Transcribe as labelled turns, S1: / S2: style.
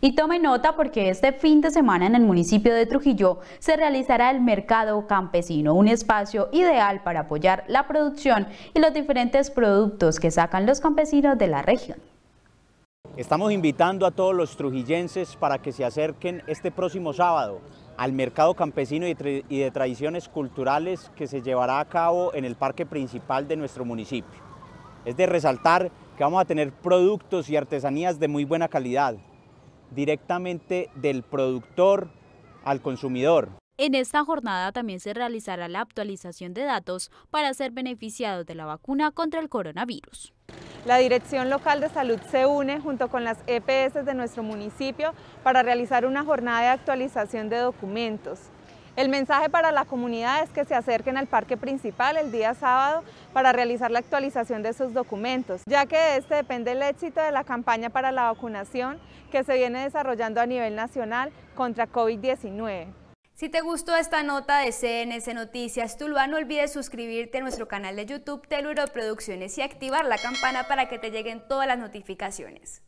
S1: Y tome nota porque este fin de semana en el municipio de Trujillo se realizará el Mercado Campesino, un espacio ideal para apoyar la producción y los diferentes productos que sacan los campesinos de la región.
S2: Estamos invitando a todos los trujillenses para que se acerquen este próximo sábado al mercado campesino y de tradiciones culturales que se llevará a cabo en el parque principal de nuestro municipio. Es de resaltar que vamos a tener productos y artesanías de muy buena calidad, directamente del productor al consumidor.
S1: En esta jornada también se realizará la actualización de datos para ser beneficiados de la vacuna contra el
S3: coronavirus. La Dirección Local de Salud se une junto con las EPS de nuestro municipio para realizar una jornada de actualización de documentos. El mensaje para la comunidad es que se acerquen al parque principal el día sábado para realizar la actualización de sus documentos, ya que de este depende el éxito de la campaña para la vacunación que se viene desarrollando a nivel nacional contra COVID-19. Si te gustó esta nota
S4: de CNS Noticias Tuluá, no olvides suscribirte a nuestro canal de YouTube Teluro Producciones y activar la campana para que te lleguen todas las notificaciones.